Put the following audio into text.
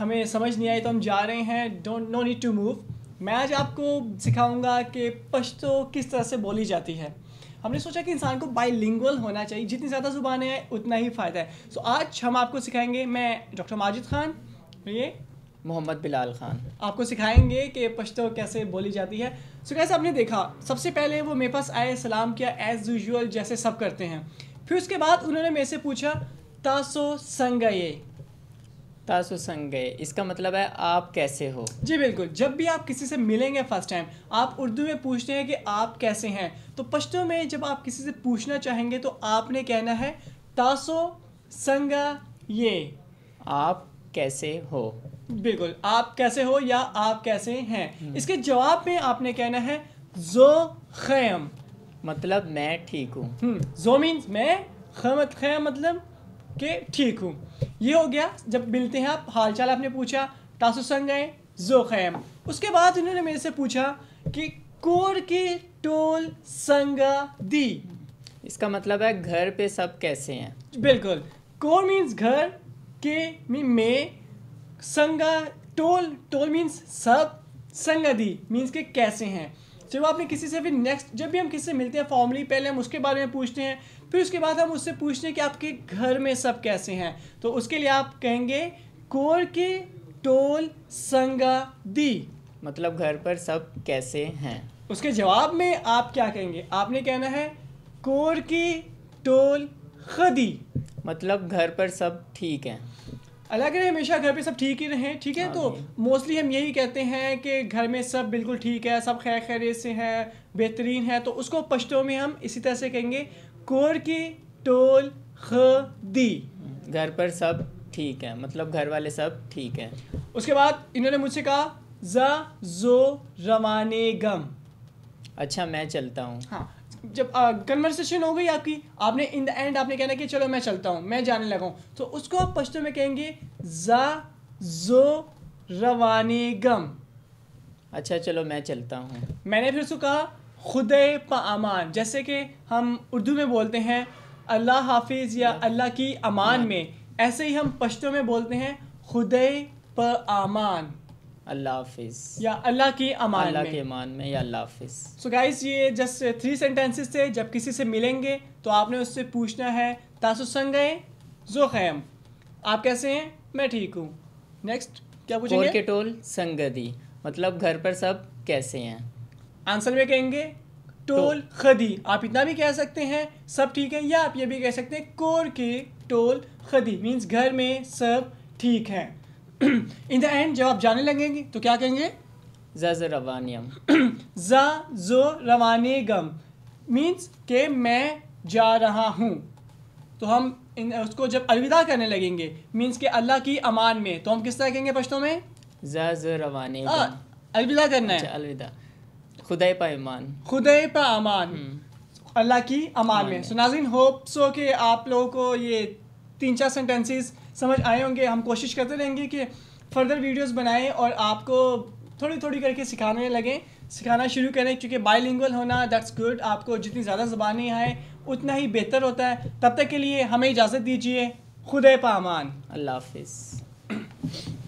हमें समझ नहीं आई तो हम जा रहे हैं don't no need to move मैं आज आपको सिखाऊंगा कि पश्तो किस तरह से बोली जाती है हमने सोचा कि इंसान को बाईलिंगुअल होना चाहिए जितनी ज़्यादा ज़ुबान है उतना ही फ़ायदा है सो so, आज हम आपको सिखाएंगे मैं डॉक्टर माजिद खान ये मोहम्मद बिलाल खान आपको सिखाएंगे कि पश्तो कैसे बोली जाती है सो so, कैसे आपने देखा सबसे पहले वो मेरे पास आए सलाम किया एज़ यूजल जैसे सब करते हैं फिर उसके बाद उन्होंने मेरे से पूछा तासो संगे तासु इसका मतलब है आप कैसे हो जी बिल्कुल जब भी आप किसी से मिलेंगे फर्स्ट टाइम आप उर्दू में पूछते हैं कि आप कैसे हैं तो पश्तो में जब आप किसी से पूछना चाहेंगे तो आपने कहना है तासो संग ये आप कैसे हो बिल्कुल आप कैसे हो या आप कैसे हैं हम्म। इसके जवाब में आपने कहना है जो खैम मतलब मैं ठीक हूँ हम्म, जो मीन्स मैं खमत खैम मतलब के ठीक हूँ ये हो गया जब मिलते हैं आप हालचाल आपने पूछा तासुसंग गए खैम उसके बाद उन्होंने मेरे से पूछा कि कोर के टोल संगा दी इसका मतलब है घर पे सब कैसे हैं बिल्कुल कोर मीन्स घर के मी में संगा टोल टोल मीन्स सब दी मीन्स के कैसे हैं तो जब आपने किसी से भी नेक्स्ट जब भी हम किसी से मिलते हैं फॉर्मली पहले हम उसके बारे में पूछते हैं फिर उसके बाद हम उससे पूछते हैं कि आपके घर में सब कैसे हैं तो उसके लिए आप कहेंगे कोर के टोल संगा दी मतलब घर पर सब कैसे हैं उसके जवाब में आप क्या कहेंगे आपने कहना है कोर की टोल खदी मतलब घर पर सब ठीक है अलग रहे हमेशा घर पे सब ठीक ही रहें ठीक है तो मोस्टली हाँ हम यही कहते हैं कि घर में सब बिल्कुल ठीक है सब खैर खैरियत से हैं बेहतरीन है तो उसको पश्तो में हम इसी तरह से कहेंगे कोर की टोल ख दी घर पर सब ठीक है मतलब घर वाले सब ठीक हैं उसके बाद इन्होंने मुझसे कहा जा जो रवाने गम अच्छा मैं चलता हूँ हाँ जब कन्वर्सेशन हो गई आपकी आपने इन द एंड आपने कहना कि चलो मैं चलता हूँ मैं जाने लगा हूँ तो उसको आप पश्तो में कहेंगे जा जो रवानी गम अच्छा चलो मैं चलता हूँ मैंने फिर उसको कहा खुद पमान जैसे कि हम उर्दू में बोलते हैं अल्लाह हाफिज़ या अल्लाह की अमान में ऐसे ही हम पश्तों में बोलते हैं खुद पमान अल्लाह हाफिज़ या अल्लाह की अमान अल्लाह के अमान में या अल्लाह हाफिज़ सो गाइस ये जस्ट थ्री सेंटेंसेस थे जब किसी से मिलेंगे तो आपने उससे पूछना है तासु संग गए जो खैम आप कैसे हैं मैं ठीक हूँ नेक्स्ट क्या पूछेंगे के टोल संगदी मतलब घर पर सब कैसे हैं आंसर में कहेंगे टोल खदी आप इतना भी कह सकते हैं सब ठीक है या आप ये भी कह सकते हैं कोर के टोल खदी मीन्स घर में सब ठीक है इन द एंड जब आप जाने लगेंगे तो क्या कहेंगे जज रवानियम जा जो रवानी गम मीन्स के मैं जा रहा हूँ तो हम इन उसको जब अलविदा करने लगेंगे मीन्स के अल्लाह की अमान में तो हम किस तरह कहेंगे पश्तों में जो रवानी हाँ, अलविदा करना है अच्छा, अलविदा खुदा पा ईमान खुदा पा अमान हम्म। अल्लाह की अमान में सो नाजिन होप सो के आप लोगों को ये तीन चार सेंटेंसेस समझ आए होंगे हम कोशिश करते रहेंगे कि फर्दर वीडियोस बनाएं और आपको थोड़ी थोड़ी करके सिखाने लगें सिखाना शुरू करें क्योंकि बायलिंगुअल होना दैट्स गुड आपको जितनी ज़्यादा ज़बानें आए उतना ही बेहतर होता है तब तक के लिए हमें इजाज़त दीजिए खुद पामान अल्लाह हाफिज़